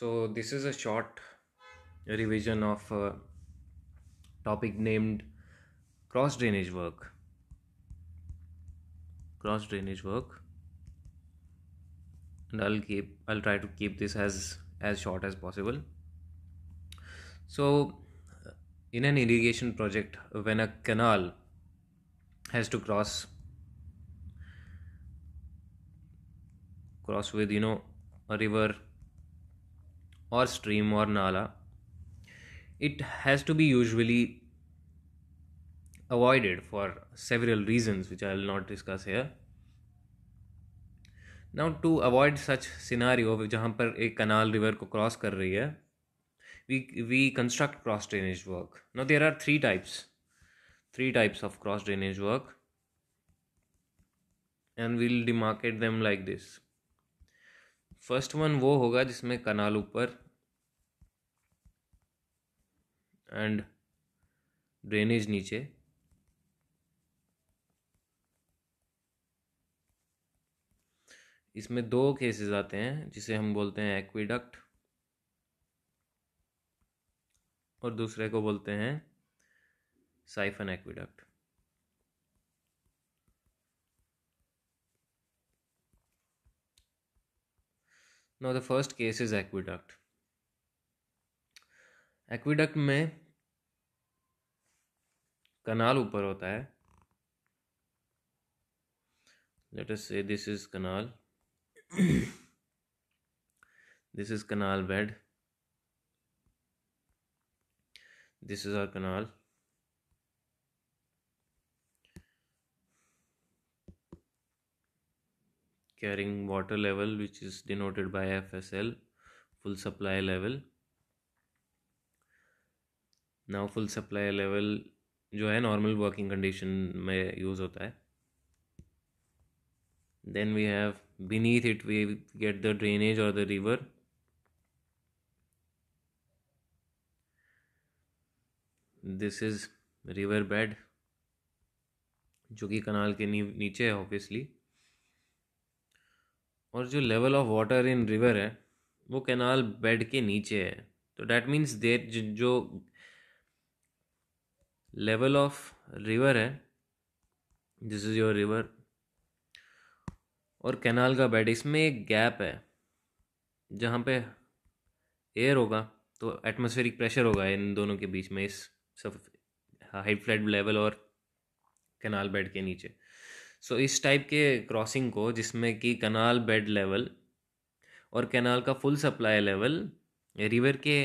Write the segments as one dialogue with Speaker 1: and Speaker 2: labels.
Speaker 1: so this is a short revision of a topic named cross drainage work cross drainage work and I'll keep I'll try to keep this as as short as possible so in an irrigation project when a canal has to cross cross with you know a river or stream or nala, it has to be usually avoided for several reasons, which I will not discuss here. Now to avoid such scenario जहाँ पर एक कनाल river को cross कर रही है we we construct cross drainage work now there are three types three types of cross drainage work and we'll demarcate them like this first one वो होगा जिसमें कनाल ऊपर एंड ड्रेनेज नीचे इसमें दो केसेस आते हैं जिसे हम बोलते हैं एक्विडक्ट और दूसरे को बोलते हैं siphon aqueduct now the first case is aqueduct aqueduct में कनाल ऊपर होता है let us say this is canal this is canal bed this is our canal carrying water level which is denoted by F S L full supply level now full supply level जो है normal working condition में use होता है then we have beneath it we get the drainage और the river this is river bed जो कि कनाल के नी, नीचे है ऑब्वियसली और जो level of water in river है वो कैनाल बेड के नीचे है तो डैट मीन्स देर जो लेवल ऑफ रिवर है दिस इज़ योर रिवर और कैनाल का बेड इसमें एक गैप है जहाँ पे एयर होगा तो एटमोस्फेरिक प्रेशर होगा इन दोनों के बीच में इस सब हाई फ्लड लेवल और कैनाल बेड के नीचे सो so, इस टाइप के क्रॉसिंग को जिसमें कि कनाल बेड लेवल और कैनाल का फुल सप्लाई लेवल रिवर के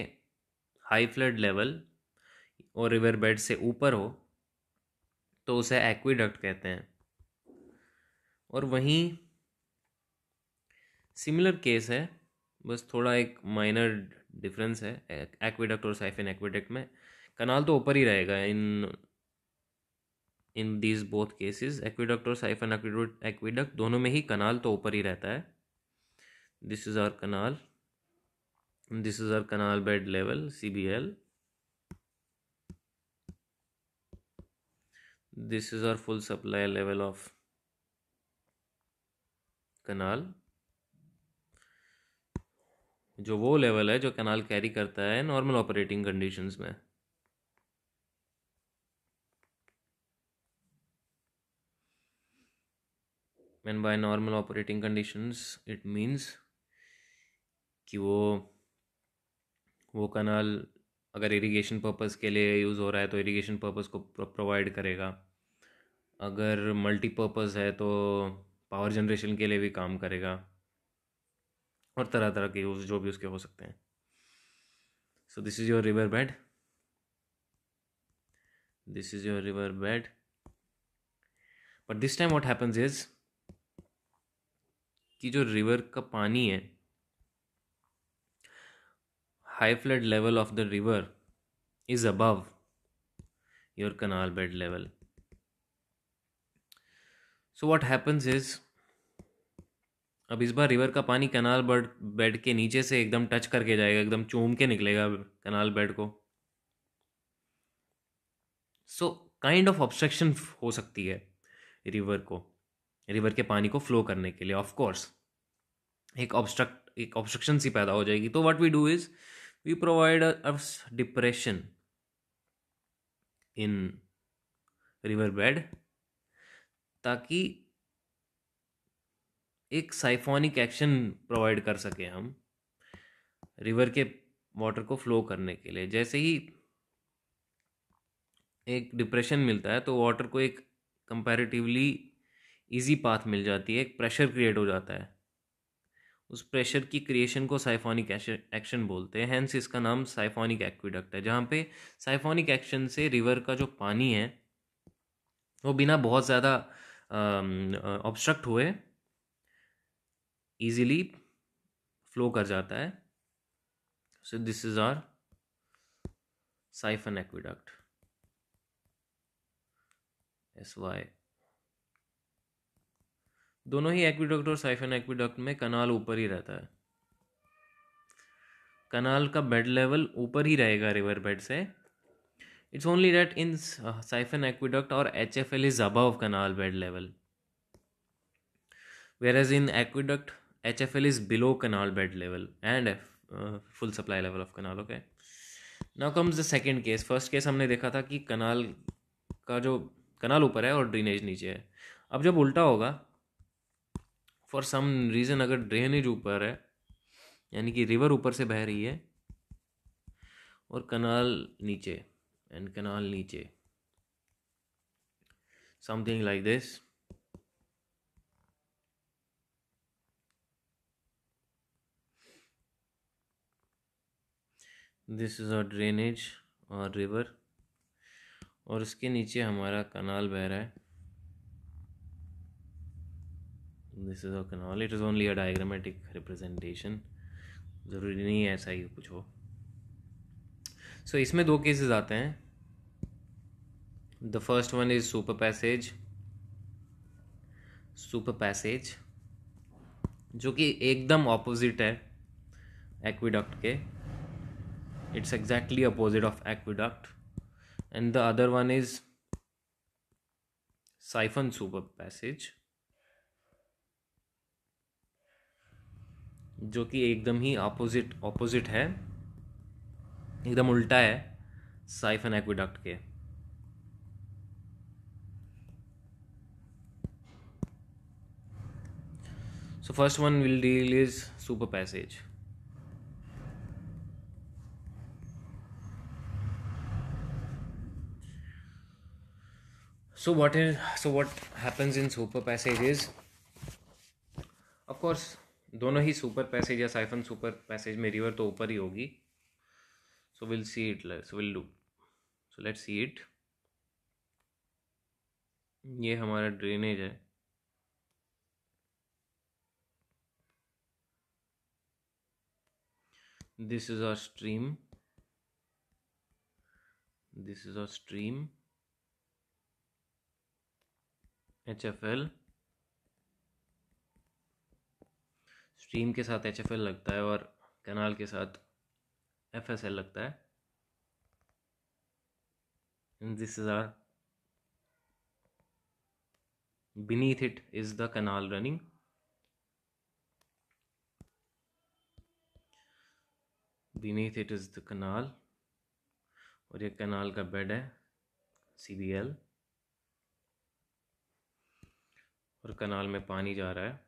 Speaker 1: हाई फ्लड लेवल और रिवर बेड से ऊपर हो तो उसे एक्वीडक्ट कहते हैं और वहीं सिमिलर केस है बस थोड़ा एक माइनर डिफरेंस है एक्वीडक्ट और साइफिन एक्वीडक्ट में कनाल तो ऊपर ही रहेगा in in these both cases aqueduct और साइफन एक्वीडक्ट दोनों में ही कनाल तो ऊपर ही रहता है this is our canal this is our canal bed level C B L this is our full supply level of canal जो वो लेवल है जो कैनाल कैरी करता है नॉर्मल ऑपरेटिंग कंडीशंस में and by normal operating conditions it means कि वो वो कनाल अगर इरिगेशन पर्पस के लिए यूज़ हो रहा है तो इरिगेशन पर्पस को प्रोवाइड करेगा अगर मल्टीपर्पज़ है तो पावर जनरेशन के लिए भी काम करेगा और तरह तरह के यूज़ जो भी उसके हो सकते हैं so this is your river bed this is your river bed but this time what happens is कि जो रिवर का पानी है high flood level of the river is above your canal bed level so what happens is अब इस बार river का पानी कनाल bird bed के नीचे से एकदम टच करके जाएगा एकदम चूम के निकलेगा कनाल बेड को सो काइंड ऑफ ऑब्स्ट्रक्शन हो सकती है रिवर को रिवर के पानी को फ्लो करने के लिए ऑफकोर्स एक ऑब्स्ट्रक्ट एक ऑब्स्ट्रक्शन सी पैदा हो जाएगी तो what we do is we provide depression in river bed ताकि एक साइफोनिक एक्शन प्रोवाइड कर सके हम रिवर के वाटर को फ्लो करने के लिए जैसे ही एक डिप्रेशन मिलता है तो वाटर को एक कंपैरेटिवली इजी पाथ मिल जाती है एक प्रेशर क्रिएट हो जाता है उस प्रेशर की क्रिएशन को साइफोनिक एक्शन बोलते हैं हैंस इसका नाम साइफोनिक एक्विडक्ट है जहाँ पे साइफोनिक एक्शन से रिवर का जो पानी है वो बिना बहुत ज़्यादा ऑब्स्ट्रक्ट um, uh, हुए इजीली फ्लो कर जाता है so this is our siphon aqueduct S Y दोनों ही एक्विडक्ट और साइफन एक्विडक्ट में कनाल ऊपर ही रहता है कनाल का बेड लेवल ऊपर ही रहेगा रिवर बेड से it's only that in siphon aqueduct और एच एफ एल इज अब canal bed level whereas in aqueduct H F L is below canal bed level and full supply level of canal okay now comes the second case first case हमने देखा था कि कनाल का जो कनाल ऊपर है और ड्रेनेज नीचे है अब जब उल्टा होगा फॉर सम रीजन अगर ड्रेनेज ऊपर है यानी कि रिवर ऊपर से बह रही है और कनाल नीचे and canal niche something like this this is a drainage और रिवर और उसके नीचे हमारा कनाल बह रहा है this is our canal it is only a diagrammatic representation ज़रूरी नहीं है ऐसा ही कुछ हो सो so, इसमें दो केसेस आते हैं the first one is super passage super passage जो कि एकदम ऑपोजिट है एक्विडक्ट के it's exactly opposite of aqueduct and the other one is siphon super passage जो कि एकदम ही अपोजिट ऑपोजिट है एकदम उल्टा है साइफन एक्विडक्ट के So first one will deal is super passage. So what is so what happens in super passage is of course दोनों ही सुपर पैसेज या साइफन सुपर पैसेज में रिवर तो ऊपर ही होगी so will see it so will do so let see it ये हमारा ड्रेनेज है this is our stream this is our stream HFL stream के साथ एच लगता है और कैनाल के साथ एफ लगता है this is our beneath it is the canal running beneath it is the canal और ये कनाल का बेड है सी बी एल और कनाल में पानी जा रहा है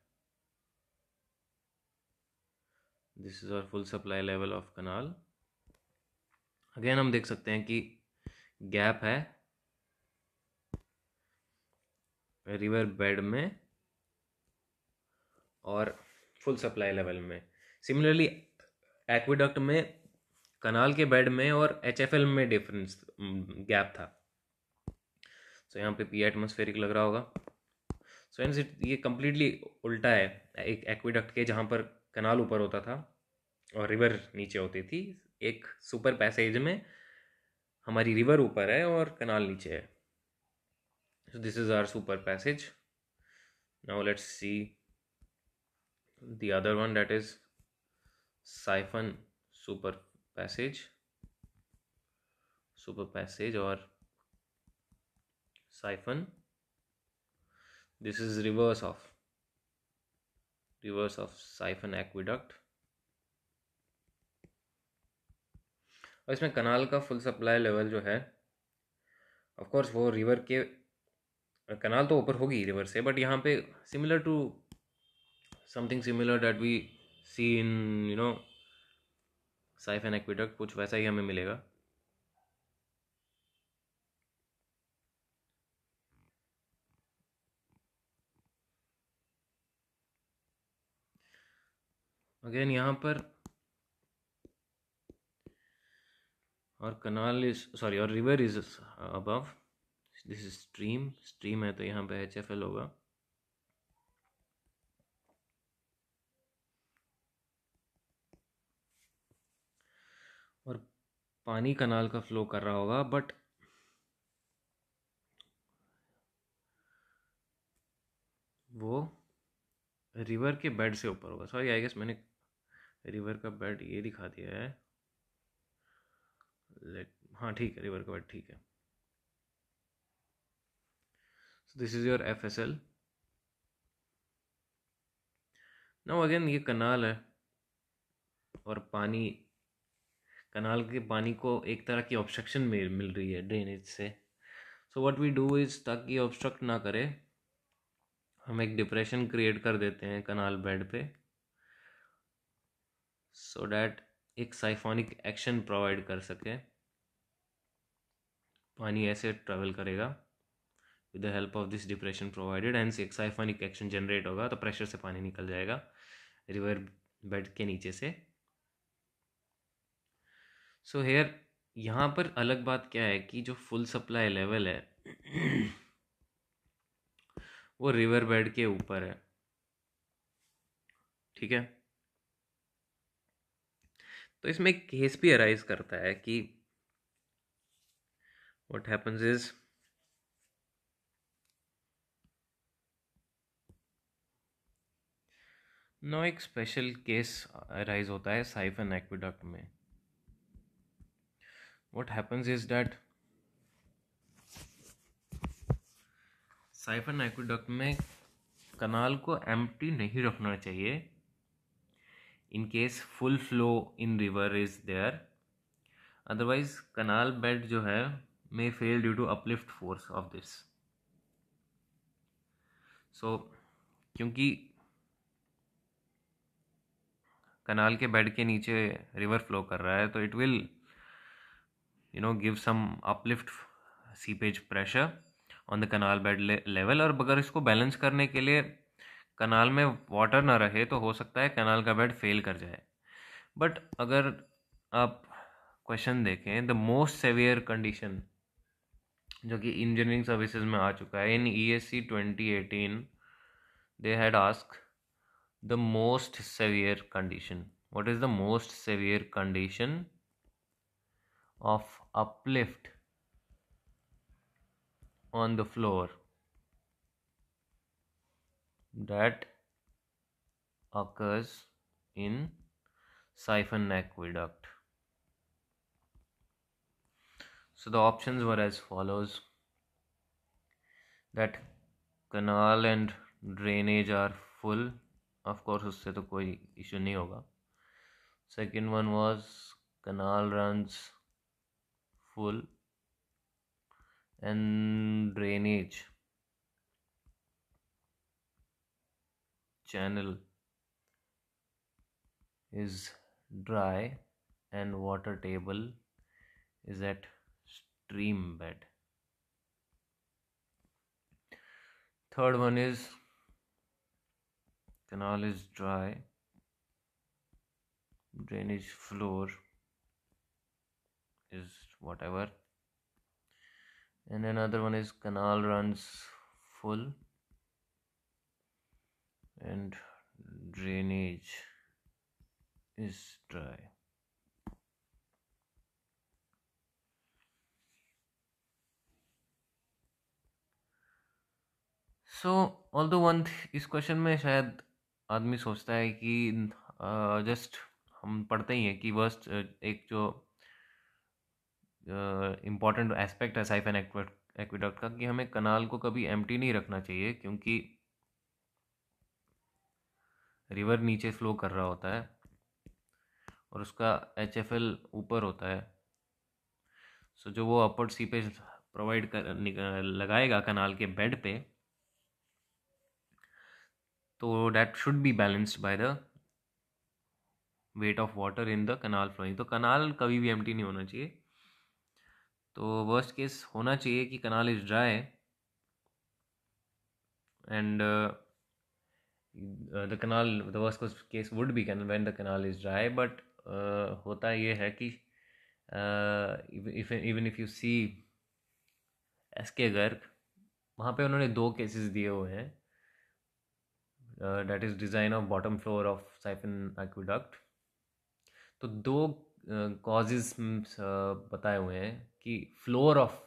Speaker 1: this is our full supply level of canal again हम देख सकते हैं कि गैप है रिवर बेड में और फुल सप्लाई लेवल में सिमिलरली एक्वेडक्ट में कनाल के बेड में और एच में डिफरेंस गैप था सो so, यहाँ पे पी एटमोस्फेरिक लग रहा होगा सो so, ये कम्प्लीटली उल्टा है एक एक्वेडक्ट के जहाँ पर कनाल ऊपर होता था और रिवर नीचे होती थी एक सुपर पैसेज में हमारी रिवर ऊपर है और कनाल नीचे है so this is our super passage now let's see the other one that is siphon super passage super passage और siphon this is reverse of reverse of siphon aqueduct और इसमें कनाल का फुल सप्लाई लेवल जो है of course वो river के कनाल तो ऊपर होगी रिवर से बट यहाँ पे similar to something similar that we see in you know siphon aqueduct कुछ वैसा ही हमें मिलेगा अगेन यहाँ पर और कनाल इज सॉरी और river is above this is stream stream है तो यहाँ पे एच एफ एल होगा और पानी कनाल का फ्लो कर रहा होगा बट वो रिवर के बेड से ऊपर होगा सॉरी आई गेस मैंने रिवर का बेड ये दिखा दिया है लेट हाँ ठीक है रिवर का बेड ठीक है so this is your F S L now again ये कनाल है और पानी कनाल के पानी को एक तरह की ऑब्स्ट्रक्शन मिल रही है ड्रेनेज से so what we do is ताकि ऑब्स्ट्रक्ट ना करे हम एक डिप्रेशन क्रिएट कर देते हैं कनाल बेड पे सो so डैट एक साइफोनिक एक्शन प्रोवाइड कर सके पानी ऐसे ट्रेवल करेगा with the help of this depression provided and एक साइफोनिक एक्शन जनरेट होगा तो प्रेशर से पानी निकल जाएगा रिवर बेड के नीचे से सो हेयर यहाँ पर अलग बात क्या है कि जो फुल सप्लाई लेवल है वो रिवर बेड के ऊपर है ठीक है तो इसमें एक केस भी अराइज करता है कि वॉट हैपन्स इज नो एक स्पेशल केस अराइज होता है साइफन एक्विडक्ट में what happens is that siphon aqueduct में कनाल को एम्प्टी नहीं रखना चाहिए in case full flow in river is there otherwise canal bed जो है may fail due to uplift force of this so क्योंकि कनाल के बेड के नीचे रिवर फ्लो कर रहा है तो it will you know give some uplift seepage pressure on the canal bed level और अगर इसको बैलेंस करने के लिए कनाल में वाटर ना रहे तो हो सकता है कनाल का बेड फेल कर जाए बट अगर आप क्वेश्चन देखें द मोस्ट सेवियर कंडीशन जो कि इंजीनियरिंग सर्विसेज में आ चुका है in E S C twenty eighteen they had ask the most severe condition what is the most severe condition of uplift on the floor that occurs in siphon aqueduct. So the options were as follows that canal and drainage are full of course उससे तो कोई issue नहीं होगा second one was canal runs full and drainage channel is dry and water table is at stream bed third one is canal is dry drainage floor is whatever and another one is canal runs full and drainage is dry so although one इस question में शायद आदमी सोचता है कि just uh, हम पढ़ते ही हैं कि वर्स्ट एक जो इम्पॉर्टेंट एस्पेक्ट है साइफन एक्विडक्ट का कि हमें कनाल को कभी एम नहीं रखना चाहिए क्योंकि रिवर नीचे फ्लो कर रहा होता है और उसका एच एफ एल ऊपर होता है सो so, जो वो अपवर्ड सीपेज प्रोवाइड कर लगाएगा कनाल के बेड पे तो that should be balanced by the weight of water in the canal flowing तो कनाल कभी भी एम नहीं होना चाहिए तो वर्स्ट केस होना चाहिए कि canal is dry and the canal the worst case would be can when the canal is dry but होता ये है कि even if you see S K Garg वहाँ पे उन्होंने दो केसेस दिए हुए हैं that is design of bottom floor of siphon aqueduct तो दो uh, uh, बताए हुए हैं कि फ्लोर ऑफ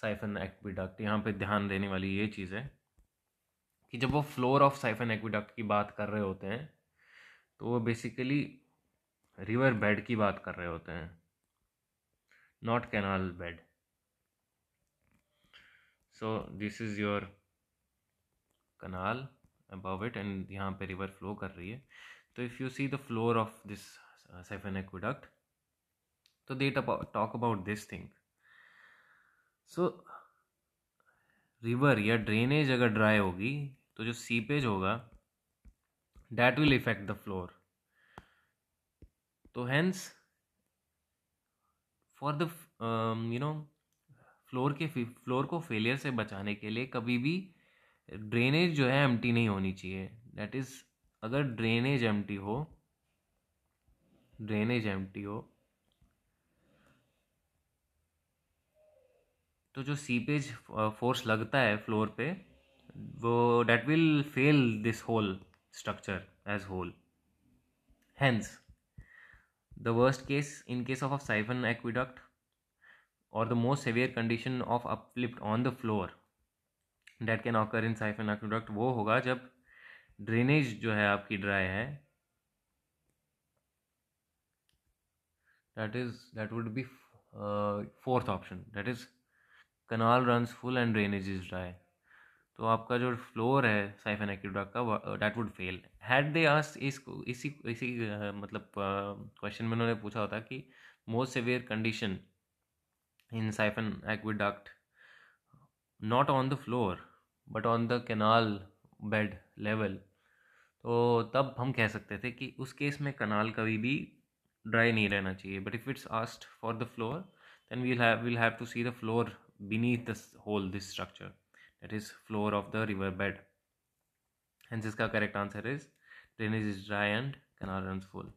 Speaker 1: साइफन एक्विडक्ट यहाँ पे ध्यान देने वाली ये चीज़ है कि जब वो फ्लोर ऑफ साइफन एक्विडक्ट की बात कर रहे होते हैं तो वो बेसिकली रिवर बेड की बात कर रहे होते हैं not canal bed so this is your canal above it and यहाँ पे रिवर फ्लो कर रही है तो if you see the floor of this siphon aqueduct तो they talk about this thing so river या ड्रेनेज अगर ड्राई होगी तो जो सीपेज होगा that will effect the floor तो hence for the you know floor के फ्लोर को फेलियर से बचाने के लिए कभी भी ड्रेनेज जो है एम्प्टी नहीं होनी चाहिए दैट इज़ अगर ड्रेनेज एम्प्टी हो ड्रेनेज एम्प्टी हो तो जो सीपेज फोर्स uh, लगता है फ्लोर पे वो that will fail this whole structure as whole hence the worst case in case of a siphon aqueduct और the most severe condition of uplift on the floor that can occur in siphon aqueduct वो होगा जब drainage जो है आपकी dry है that is that would be fourth option that is canal run full and drainage is dry तो आपका जो फ्लोर है साइफन एक्यूड्रा का that would fail had they ask इसको इसी इसी uh, मतलब क्वेश्चन uh, में उन्होंने पूछा होता कि most severe condition in siphon aqueduct not on the floor but on the canal bed level तो तब हम कह सकते थे कि उस केस में कनाल कभी भी ड्राई नहीं रहना चाहिए but if it's asked for the floor then we'll have to see the floor beneath this whole this structure that is floor of the riverbed hence its correct answer is drainage is dry and canal runs full